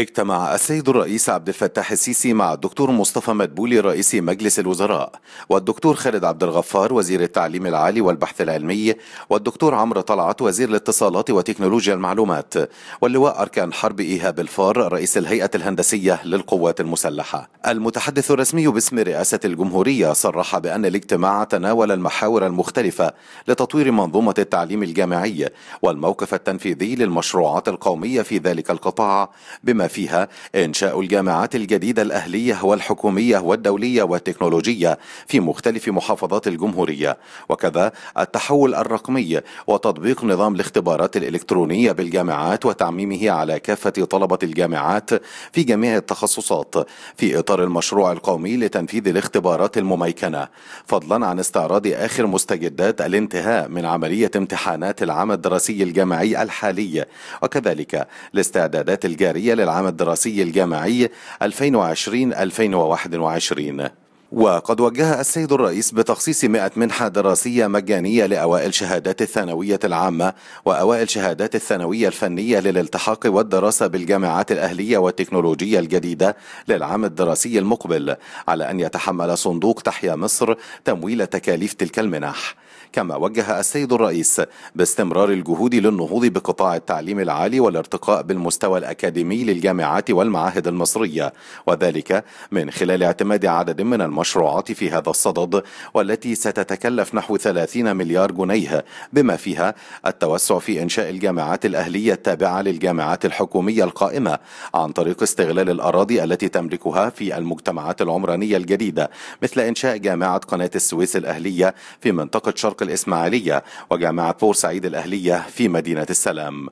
اجتمع السيد الرئيس عبد الفتاح السيسي مع الدكتور مصطفى مدبولي رئيس مجلس الوزراء والدكتور خالد عبد الغفار وزير التعليم العالي والبحث العلمي والدكتور عمرو طلعت وزير الاتصالات وتكنولوجيا المعلومات واللواء أركان حرب إيهاب الفار رئيس الهيئة الهندسية للقوات المسلحة المتحدث الرسمي باسم رئاسة الجمهورية صرح بأن الاجتماع تناول المحاور المختلفة لتطوير منظومة التعليم الجامعي والموقف التنفيذي للمشروعات القومية في ذلك القطاع بما فيها إنشاء الجامعات الجديدة الأهلية والحكومية والدولية والتكنولوجية في مختلف محافظات الجمهورية وكذا التحول الرقمي وتطبيق نظام الاختبارات الإلكترونية بالجامعات وتعميمه على كافة طلبة الجامعات في جميع التخصصات في إطار المشروع القومي لتنفيذ الاختبارات المميكنة فضلا عن استعراض آخر مستجدات الانتهاء من عملية امتحانات العام الدراسي الجامعي الحالي وكذلك الاستعدادات الجارية للعمل العام الدراسي الجامعي 2020 2021 وقد وجه السيد الرئيس بتخصيص 100 منحة دراسية مجانية لأوائل شهادات الثانوية العامة وأوائل شهادات الثانوية الفنية للالتحاق والدراسة بالجامعات الأهلية والتكنولوجية الجديدة للعام الدراسي المقبل على أن يتحمل صندوق تحيا مصر تمويل تكاليف تلك المنح كما وجه السيد الرئيس باستمرار الجهود للنهوض بقطاع التعليم العالي والارتقاء بالمستوى الأكاديمي للجامعات والمعاهد المصرية وذلك من خلال اعتماد عدد من المشروعات المشروعات في هذا الصدد والتي ستتكلف نحو 30 مليار جنيه بما فيها التوسع في إنشاء الجامعات الأهلية التابعة للجامعات الحكومية القائمة عن طريق استغلال الأراضي التي تملكها في المجتمعات العمرانية الجديدة مثل إنشاء جامعة قناة السويس الأهلية في منطقة شرق الإسماعيلية وجامعة بورسعيد الأهلية في مدينة السلام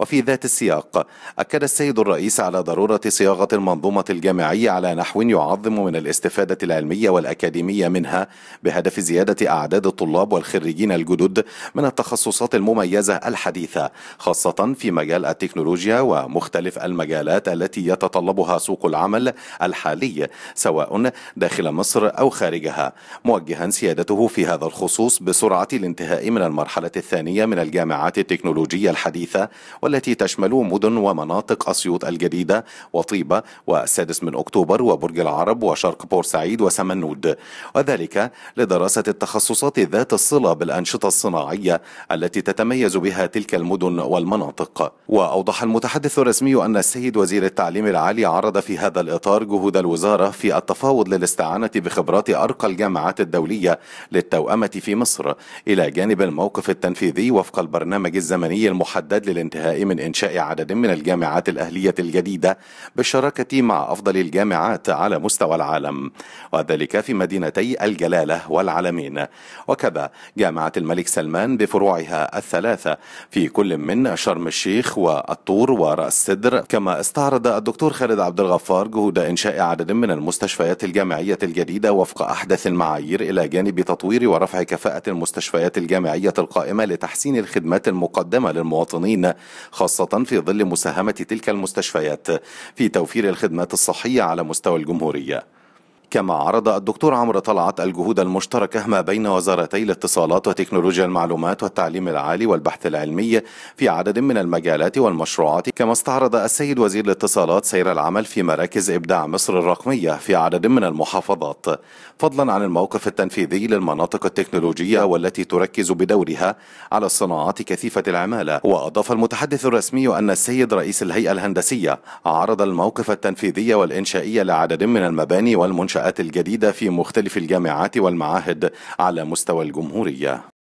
وفي ذات السياق أكد السيد الرئيس على ضرورة صياغة المنظومة الجامعية على نحو يعظم من الاستفادة العلمية والأكاديمية منها بهدف زيادة أعداد الطلاب والخريجين الجدد من التخصصات المميزة الحديثة خاصة في مجال التكنولوجيا ومختلف المجالات التي يتطلبها سوق العمل الحالي سواء داخل مصر أو خارجها موجها سيادته في هذا الخصوص بسرعة الانتهاء من المرحلة الثانية من الجامعات التكنولوجية الحديثة والتي تشمل مدن ومناطق أسيوط الجديدة وطيبة والسادس من أكتوبر وبرج العرب وشرق بورسعيد وسمنود وذلك لدراسة التخصصات ذات الصلة بالأنشطة الصناعية التي تتميز بها تلك المدن والمناطق وأوضح المتحدث الرسمي أن السيد وزير التعليم العالي عرض في هذا الإطار جهود الوزارة في التفاوض للاستعانة بخبرات أرقى الجامعات الدولية للتوأمة في مصر إلى جانب الموقف التنفيذي وفق البرنامج الزمني المحدد للانتهاء من إنشاء عدد من الجامعات الأهلية الجديدة بالشراكة مع أفضل الجامعات على مستوى العالم وذلك في مدينتي الجلالة والعلمين وكذا جامعة الملك سلمان بفروعها الثلاثة في كل من شرم الشيخ والطور ورأس سدر كما استعرض الدكتور خالد عبد الغفار جهود إنشاء عدد من المستشفيات الجامعية الجديدة وفق أحدث المعايير إلى جانب تطوير ورفع كفاءة المستشفيات الجامعية القائمة لتحسين الخدمات المقدمة للمواطنين خاصة في ظل مساهمة تلك المستشفيات في توفير الخدمات الصحية على مستوى الجمهورية كما عرض الدكتور عمرو طلعت الجهود المشتركة ما بين وزارتي الاتصالات وتكنولوجيا المعلومات والتعليم العالي والبحث العلمي في عدد من المجالات والمشروعات كما استعرض السيد وزير الاتصالات سير العمل في مراكز إبداع مصر الرقمية في عدد من المحافظات فضلا عن الموقف التنفيذي للمناطق التكنولوجية والتي تركز بدورها على الصناعات كثيفة العمالة وأضاف المتحدث الرسمي أن السيد رئيس الهيئة الهندسية عرض الموقف التنفيذي والإنشائي لعدد من المباني والمنشآت المنشآت الجديدة في مختلف الجامعات والمعاهد على مستوى الجمهورية